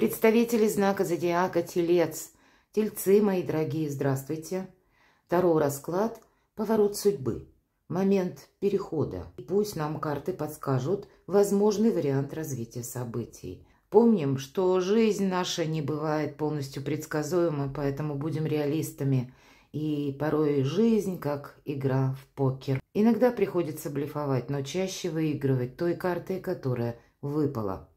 Представители знака зодиака Телец. Тельцы, мои дорогие, здравствуйте. Второй расклад – поворот судьбы. Момент перехода. И пусть нам карты подскажут возможный вариант развития событий. Помним, что жизнь наша не бывает полностью предсказуема, поэтому будем реалистами. И порой жизнь как игра в покер. Иногда приходится блефовать, но чаще выигрывать той картой, которая выпала.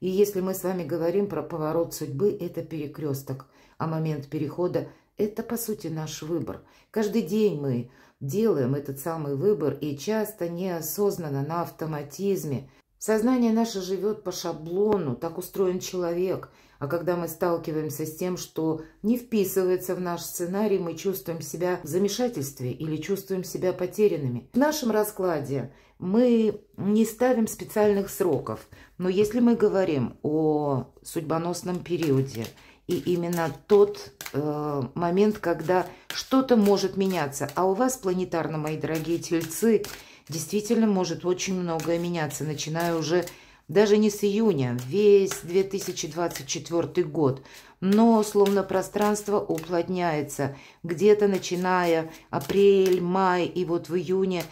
И если мы с вами говорим про поворот судьбы, это перекресток, а момент перехода – это, по сути, наш выбор. Каждый день мы делаем этот самый выбор и часто неосознанно на автоматизме. Сознание наше живет по шаблону, так устроен человек. А когда мы сталкиваемся с тем, что не вписывается в наш сценарий, мы чувствуем себя в замешательстве или чувствуем себя потерянными. В нашем раскладе мы не ставим специальных сроков, но если мы говорим о судьбоносном периоде и именно тот э, момент, когда что-то может меняться, а у вас планетарно, мои дорогие тельцы, действительно может очень многое меняться, начиная уже даже не с июня, весь 2024 год, но словно пространство уплотняется, где-то начиная апрель, май и вот в июне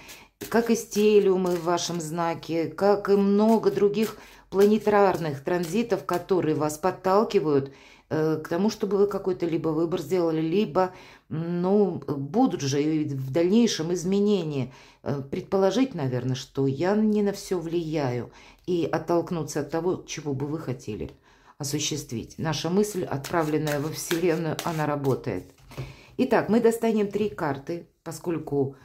как и стелиумы в вашем знаке, как и много других планетарных транзитов, которые вас подталкивают э, к тому, чтобы вы какой-то либо выбор сделали, либо, ну, будут же в дальнейшем изменения. Э, предположить, наверное, что я не на все влияю и оттолкнуться от того, чего бы вы хотели осуществить. Наша мысль, отправленная во Вселенную, она работает. Итак, мы достанем три карты, поскольку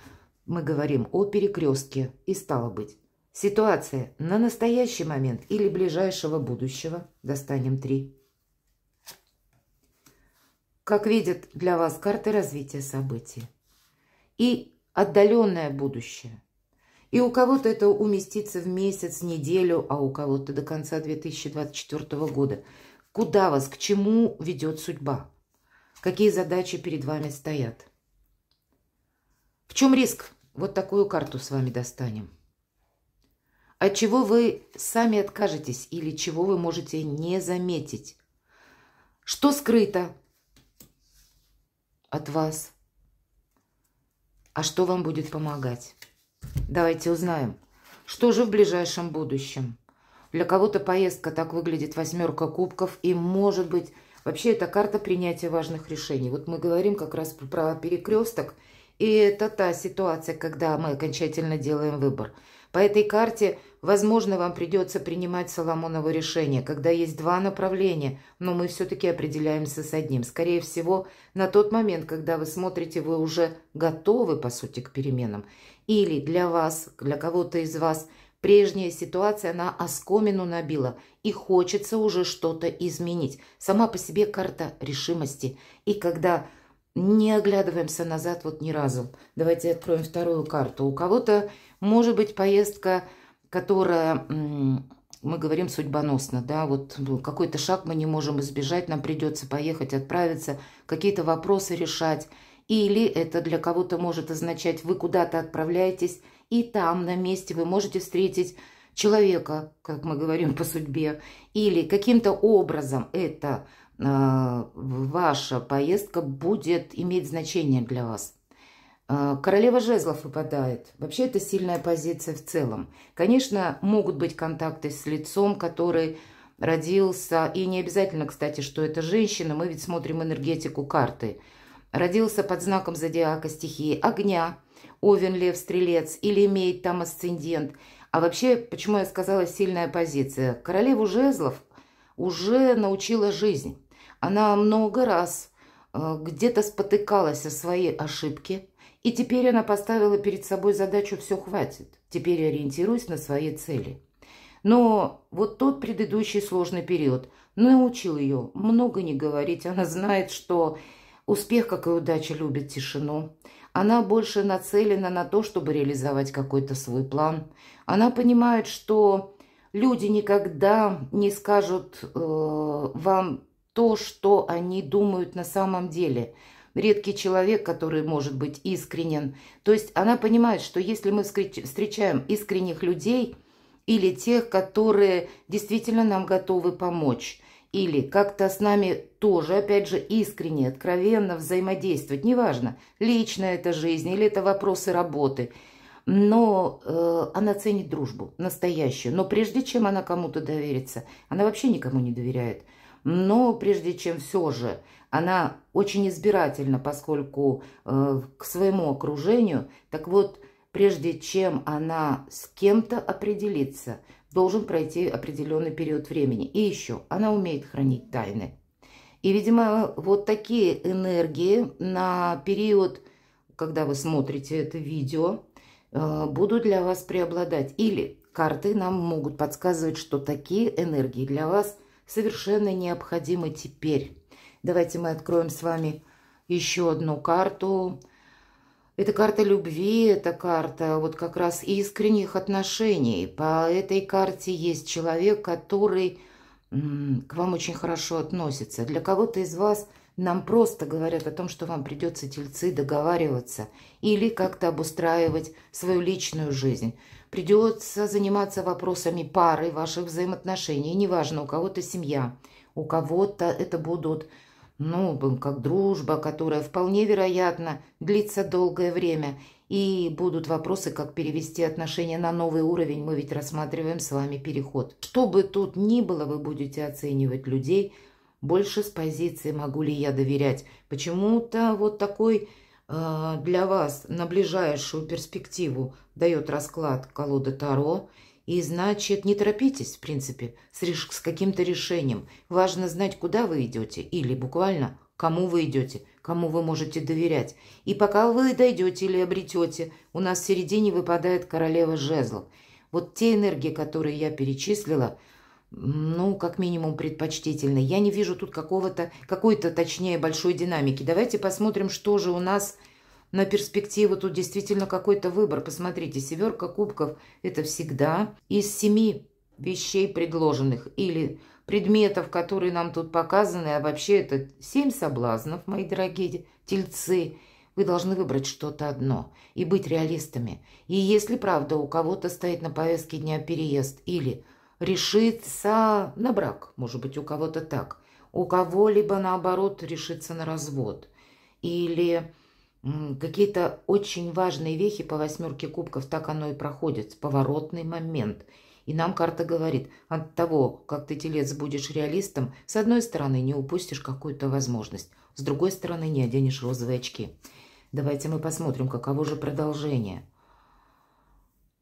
мы говорим о перекрестке и стало быть. Ситуация на настоящий момент или ближайшего будущего. Достанем три. Как видят для вас карты развития событий. И отдаленное будущее. И у кого-то это уместится в месяц, неделю, а у кого-то до конца 2024 года. Куда вас, к чему ведет судьба? Какие задачи перед вами стоят? В чем риск? Вот такую карту с вами достанем. От чего вы сами откажетесь или чего вы можете не заметить? Что скрыто от вас? А что вам будет помогать? Давайте узнаем. Что же в ближайшем будущем? Для кого-то поездка так выглядит восьмерка кубков, и может быть вообще это карта принятия важных решений. Вот мы говорим как раз про перекресток – и это та ситуация, когда мы окончательно делаем выбор. По этой карте, возможно, вам придется принимать Соломоново решение, когда есть два направления, но мы все-таки определяемся с одним. Скорее всего, на тот момент, когда вы смотрите, вы уже готовы, по сути, к переменам. Или для вас, для кого-то из вас – Прежняя ситуация, на оскомину набила, и хочется уже что-то изменить. Сама по себе карта решимости. И когда не оглядываемся назад вот ни разу. Давайте откроем вторую карту. У кого-то может быть поездка, которая, мы говорим судьбоносна, да, вот ну, какой-то шаг мы не можем избежать, нам придется поехать, отправиться, какие-то вопросы решать. Или это для кого-то может означать, вы куда-то отправляетесь, и там на месте вы можете встретить человека, как мы говорим по судьбе, или каким-то образом это а, ваша поездка будет иметь значение для вас. А, королева жезлов выпадает. Вообще это сильная позиция в целом. Конечно, могут быть контакты с лицом, который родился, и не обязательно, кстати, что это женщина, мы ведь смотрим энергетику карты. Родился под знаком зодиака стихии огня, Овен, Лев, Стрелец, или имеет там асцендент. А вообще, почему я сказала сильная позиция? Королеву жезлов уже научила жизнь. Она много раз э, где-то спотыкалась о своей ошибке, и теперь она поставила перед собой задачу «все хватит», теперь ориентируясь на свои цели. Но вот тот предыдущий сложный период научил ее много не говорить. Она знает, что успех, как и удача, любит тишину. Она больше нацелена на то, чтобы реализовать какой-то свой план. Она понимает, что люди никогда не скажут э, вам то, что они думают на самом деле. Редкий человек, который может быть искренен. То есть она понимает, что если мы встречаем искренних людей или тех, которые действительно нам готовы помочь, или как-то с нами тоже, опять же, искренне, откровенно взаимодействовать, неважно, личная это жизнь или это вопросы работы, но э, она ценит дружбу настоящую. Но прежде чем она кому-то доверится, она вообще никому не доверяет но прежде чем все же она очень избирательна, поскольку э, к своему окружению. Так вот, прежде чем она с кем-то определится, должен пройти определенный период времени. И еще, она умеет хранить тайны. И, видимо, вот такие энергии на период, когда вы смотрите это видео, э, будут для вас преобладать. Или карты нам могут подсказывать, что такие энергии для вас – совершенно необходимы теперь. Давайте мы откроем с вами еще одну карту. Это карта любви, это карта вот как раз искренних отношений. По этой карте есть человек, который к вам очень хорошо относится. Для кого-то из вас нам просто говорят о том, что вам придется тельцы договариваться или как-то обустраивать свою личную жизнь. Придется заниматься вопросами пары, ваших взаимоотношений. Неважно, у кого-то семья, у кого-то это будут, ну, как дружба, которая вполне вероятно длится долгое время. И будут вопросы, как перевести отношения на новый уровень. Мы ведь рассматриваем с вами переход. Что бы тут ни было, вы будете оценивать людей больше с позиции «могу ли я доверять?». Почему-то вот такой а, для вас на ближайшую перспективу дает расклад колода Таро. И значит, не торопитесь, в принципе, с, реш... с каким-то решением. Важно знать, куда вы идете или буквально кому вы идете, кому вы можете доверять. И пока вы дойдете или обретете, у нас в середине выпадает королева жезлов. Вот те энергии, которые я перечислила – ну, как минимум, предпочтительный. Я не вижу тут какого-то, какой-то, точнее, большой динамики. Давайте посмотрим, что же у нас на перспективу. Тут действительно какой-то выбор. Посмотрите, Северка кубков – это всегда из семи вещей предложенных или предметов, которые нам тут показаны. А вообще это семь соблазнов, мои дорогие тельцы. Вы должны выбрать что-то одно и быть реалистами. И если, правда, у кого-то стоит на повестке дня переезд или – решиться на брак, может быть, у кого-то так, у кого-либо, наоборот, решиться на развод. Или какие-то очень важные вехи по восьмерке кубков, так оно и проходит, поворотный момент. И нам карта говорит, от того, как ты телец будешь реалистом, с одной стороны, не упустишь какую-то возможность, с другой стороны, не оденешь розовые очки. Давайте мы посмотрим, каково же продолжение.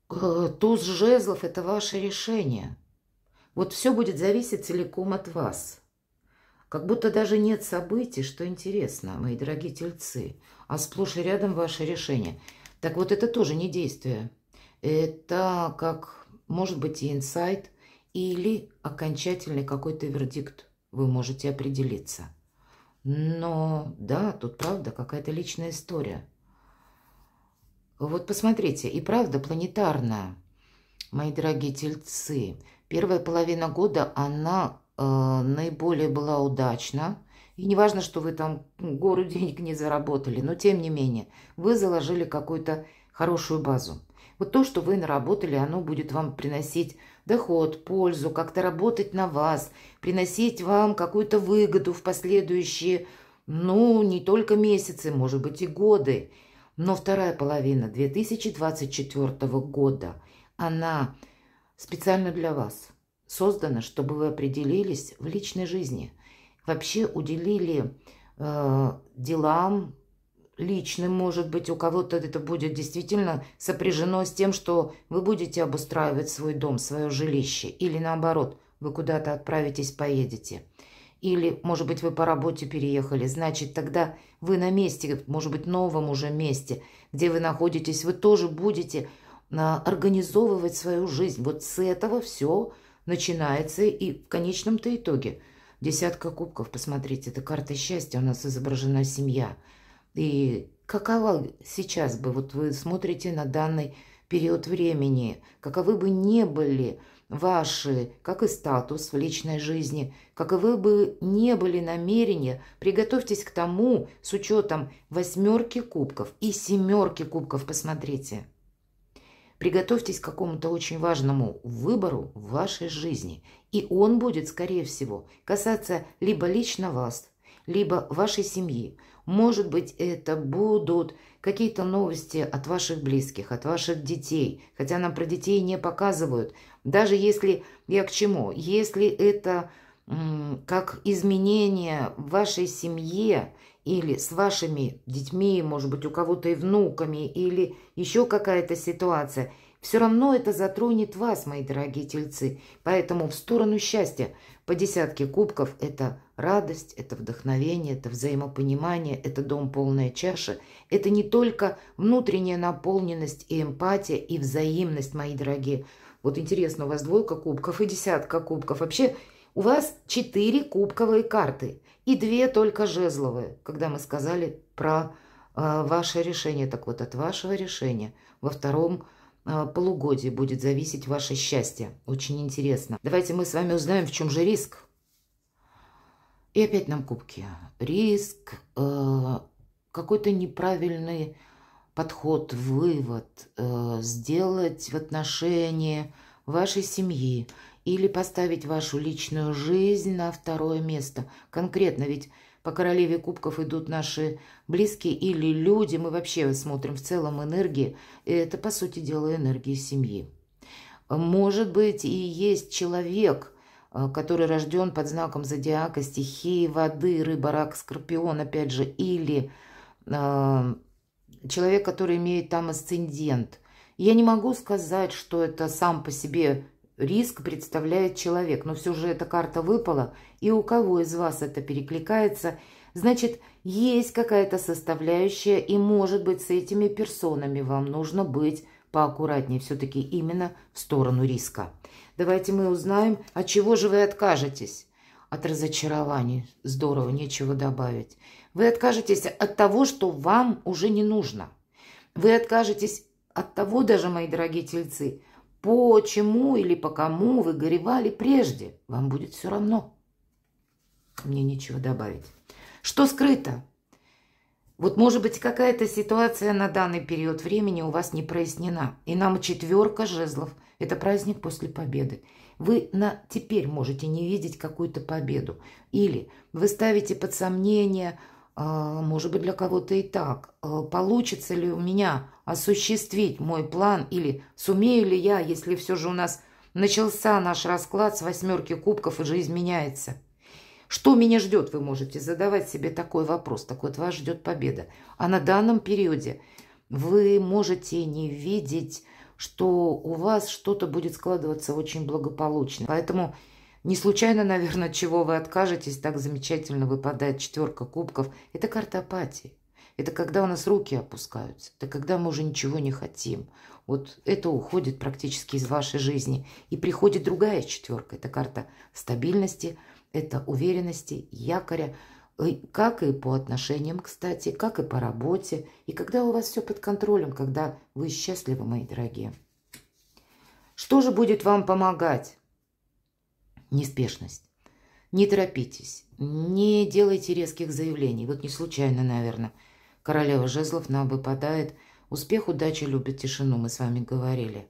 Э, туз жезлов – это ваше решение. Вот все будет зависеть целиком от вас. Как будто даже нет событий, что интересно, мои дорогие тельцы, а сплошь и рядом ваше решение. Так вот это тоже не действие. Это как, может быть, и инсайт, или окончательный какой-то вердикт. Вы можете определиться. Но да, тут правда какая-то личная история. Вот посмотрите, и правда планетарная, мои дорогие тельцы – Первая половина года она э, наиболее была удачна. И не важно, что вы там гору денег не заработали, но тем не менее, вы заложили какую-то хорошую базу. Вот то, что вы наработали, оно будет вам приносить доход, пользу, как-то работать на вас, приносить вам какую-то выгоду в последующие, ну, не только месяцы, может быть, и годы. Но вторая половина 2024 года, она специально для вас. Создано, чтобы вы определились в личной жизни, вообще уделили э, делам личным, может быть, у кого-то это будет действительно сопряжено с тем, что вы будете обустраивать свой дом, свое жилище, или наоборот, вы куда-то отправитесь, поедете. Или, может быть, вы по работе переехали, значит, тогда вы на месте, может быть, новом уже месте, где вы находитесь, вы тоже будете на организовывать свою жизнь. Вот с этого все начинается и в конечном-то итоге. Десятка кубков, посмотрите, это карта счастья, у нас изображена семья. И какова сейчас бы, вот вы смотрите на данный период времени, каковы бы не были ваши, как и статус в личной жизни, каковы бы не были намерения, приготовьтесь к тому с учетом восьмерки кубков и семерки кубков, посмотрите. Приготовьтесь к какому-то очень важному выбору в вашей жизни. И он будет, скорее всего, касаться либо лично вас, либо вашей семьи. Может быть, это будут какие-то новости от ваших близких, от ваших детей, хотя нам про детей не показывают. Даже если, я к чему, если это как изменение в вашей семье, или с вашими детьми, может быть, у кого-то и внуками, или еще какая-то ситуация, все равно это затронет вас, мои дорогие тельцы. Поэтому в сторону счастья по десятке кубков – это радость, это вдохновение, это взаимопонимание, это дом полная чаша. Это не только внутренняя наполненность и эмпатия, и взаимность, мои дорогие. Вот интересно, у вас двойка кубков и десятка кубков. Вообще, у вас четыре кубковые карты и две только жезловые, когда мы сказали про э, ваше решение. Так вот, от вашего решения во втором э, полугодии будет зависеть ваше счастье. Очень интересно. Давайте мы с вами узнаем, в чем же риск. И опять нам кубки. Риск, э, какой-то неправильный подход, вывод э, сделать в отношении вашей семьи – или поставить вашу личную жизнь на второе место. Конкретно ведь по королеве кубков идут наши близкие или люди. Мы вообще смотрим в целом энергии. это, по сути дела, энергия семьи. Может быть, и есть человек, э, который рожден под знаком зодиака, стихии воды, рыба, рак, скорпион, опять же, или э, человек, который имеет там асцендент. Я не могу сказать, что это сам по себе риск представляет человек. Но все же эта карта выпала, и у кого из вас это перекликается, значит, есть какая-то составляющая, и, может быть, с этими персонами вам нужно быть поаккуратнее, все-таки именно в сторону риска. Давайте мы узнаем, от чего же вы откажетесь. От разочарований. Здорово, нечего добавить. Вы откажетесь от того, что вам уже не нужно. Вы откажетесь от того даже, мои дорогие тельцы, Почему или по кому вы горевали прежде, вам будет все равно. Мне нечего добавить. Что скрыто? Вот, может быть, какая-то ситуация на данный период времени у вас не прояснена. И нам четверка жезлов. Это праздник после победы. Вы на теперь можете не видеть какую-то победу. Или вы ставите под сомнение, а, может быть, для кого-то и так, а, получится ли у меня осуществить мой план или сумею ли я, если все же у нас начался наш расклад с восьмерки кубков и жизнь меняется. Что меня ждет, вы можете задавать себе такой вопрос. Так вот, вас ждет победа. А на данном периоде вы можете не видеть, что у вас что-то будет складываться очень благополучно. Поэтому не случайно, наверное, чего вы откажетесь, так замечательно выпадает четверка кубков. Это карта апатии. Это когда у нас руки опускаются, это когда мы уже ничего не хотим. Вот это уходит практически из вашей жизни. И приходит другая четверка. Это карта стабильности, это уверенности, якоря. Э, как и по отношениям, кстати, как и по работе. И когда у вас все под контролем, когда вы счастливы, мои дорогие. Что же будет вам помогать? Неспешность. Не торопитесь, не делайте резких заявлений. Вот не случайно, наверное, Королева жезлов нам выпадает. Успех, удача любит тишину, мы с вами говорили.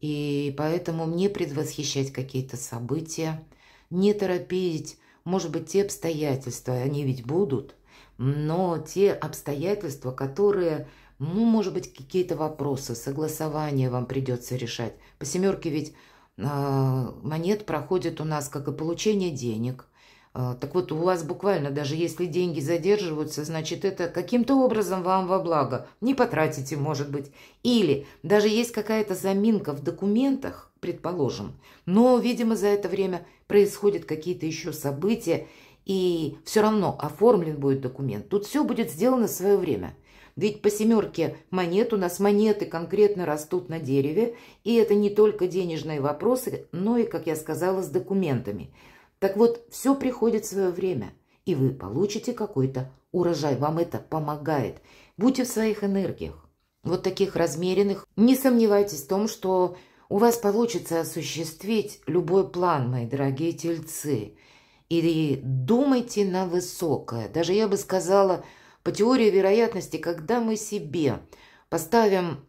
И поэтому не предвосхищать какие-то события, не торопить, может быть, те обстоятельства, они ведь будут, но те обстоятельства, которые, ну, может быть, какие-то вопросы, согласование вам придется решать. По семерке ведь э, монет проходит у нас как и получение денег, а, так вот, у вас буквально даже если деньги задерживаются, значит, это каким-то образом вам во благо. Не потратите, может быть. Или даже есть какая-то заминка в документах, предположим. Но, видимо, за это время происходят какие-то еще события, и все равно оформлен будет документ. Тут все будет сделано в свое время. Ведь по семерке монет у нас монеты конкретно растут на дереве, и это не только денежные вопросы, но и, как я сказала, с документами – так вот, все приходит свое время, и вы получите какой-то урожай. Вам это помогает. Будьте в своих энергиях, вот таких размеренных. Не сомневайтесь в том, что у вас получится осуществить любой план, мои дорогие тельцы. И думайте на высокое. Даже я бы сказала, по теории вероятности, когда мы себе поставим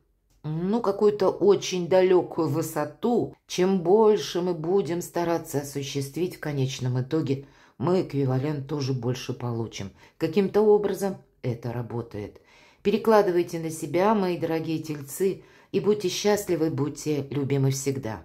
ну, какую-то очень далекую высоту, чем больше мы будем стараться осуществить в конечном итоге, мы эквивалент тоже больше получим. Каким-то образом это работает. Перекладывайте на себя, мои дорогие тельцы, и будьте счастливы, будьте любимы всегда.